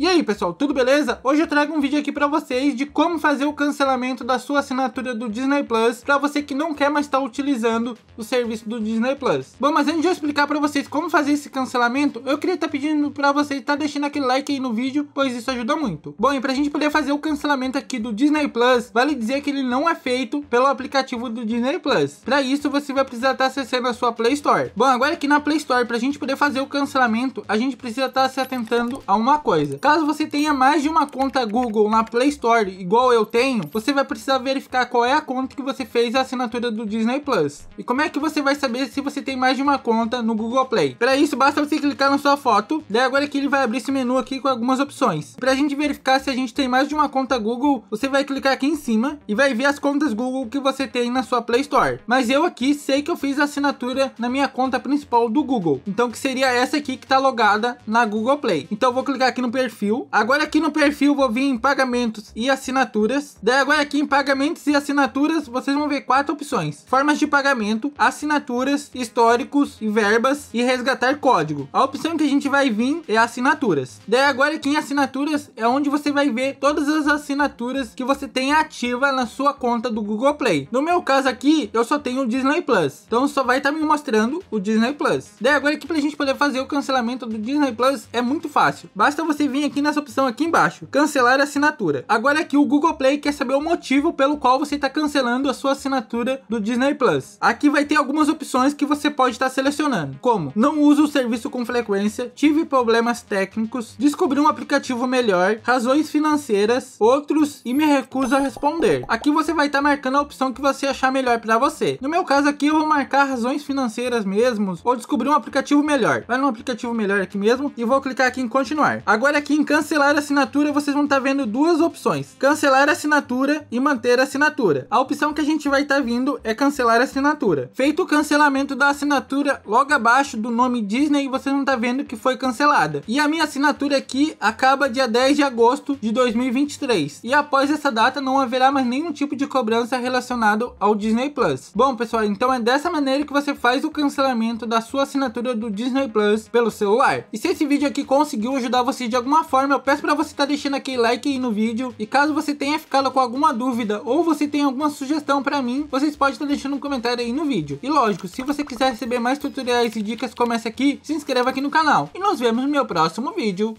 E aí pessoal, tudo beleza? Hoje eu trago um vídeo aqui para vocês de como fazer o cancelamento da sua assinatura do Disney Plus para você que não quer mais estar tá utilizando o serviço do Disney Plus. Bom, mas antes de eu explicar para vocês como fazer esse cancelamento, eu queria estar tá pedindo para vocês estar tá deixando aquele like aí no vídeo, pois isso ajuda muito. Bom, e para a gente poder fazer o cancelamento aqui do Disney Plus, vale dizer que ele não é feito pelo aplicativo do Disney Plus. Para isso você vai precisar estar tá acessando a sua Play Store. Bom, agora aqui na Play Store para a gente poder fazer o cancelamento, a gente precisa estar tá se atentando a uma coisa. Caso você tenha mais de uma conta Google na Play Store, igual eu tenho, você vai precisar verificar qual é a conta que você fez a assinatura do Disney Plus. E como é que você vai saber se você tem mais de uma conta no Google Play? Para isso, basta você clicar na sua foto, daí agora é que ele vai abrir esse menu aqui com algumas opções. Para a gente verificar se a gente tem mais de uma conta Google, você vai clicar aqui em cima e vai ver as contas Google que você tem na sua Play Store. Mas eu aqui sei que eu fiz a assinatura na minha conta principal do Google, então que seria essa aqui que está logada na Google Play. Então eu vou clicar aqui no perfil perfil. Agora aqui no perfil vou vir em pagamentos e assinaturas. Daí agora aqui em pagamentos e assinaturas vocês vão ver quatro opções. Formas de pagamento, assinaturas, históricos e verbas e resgatar código. A opção que a gente vai vir é assinaturas. Daí agora aqui em assinaturas é onde você vai ver todas as assinaturas que você tem ativa na sua conta do Google Play. No meu caso aqui eu só tenho o Disney Plus. Então só vai estar tá me mostrando o Disney Plus. Daí agora aqui pra gente poder fazer o cancelamento do Disney Plus é muito fácil. Basta você vir aqui nessa opção aqui embaixo, cancelar assinatura. Agora aqui é o Google Play quer saber o motivo pelo qual você está cancelando a sua assinatura do Disney Plus. Aqui vai ter algumas opções que você pode estar tá selecionando, como não uso o serviço com frequência, tive problemas técnicos, descobri um aplicativo melhor, razões financeiras, outros e me recuso a responder. Aqui você vai estar tá marcando a opção que você achar melhor para você. No meu caso aqui eu vou marcar razões financeiras mesmo ou descobrir um aplicativo melhor. Vai no aplicativo melhor aqui mesmo e vou clicar aqui em continuar. Agora aqui em cancelar a assinatura, vocês vão estar tá vendo duas opções. Cancelar a assinatura e manter a assinatura. A opção que a gente vai estar tá vindo é cancelar a assinatura. Feito o cancelamento da assinatura, logo abaixo do nome Disney, vocês vão estar tá vendo que foi cancelada. E a minha assinatura aqui acaba dia 10 de agosto de 2023. E após essa data, não haverá mais nenhum tipo de cobrança relacionado ao Disney Plus. Bom, pessoal, então é dessa maneira que você faz o cancelamento da sua assinatura do Disney Plus pelo celular. E se esse vídeo aqui conseguiu ajudar você de alguma forma, eu peço para você estar tá deixando aquele like aí no vídeo. E caso você tenha ficado com alguma dúvida ou você tenha alguma sugestão para mim, vocês podem estar tá deixando um comentário aí no vídeo. E lógico, se você quiser receber mais tutoriais e dicas como essa aqui, se inscreva aqui no canal. E nos vemos no meu próximo vídeo.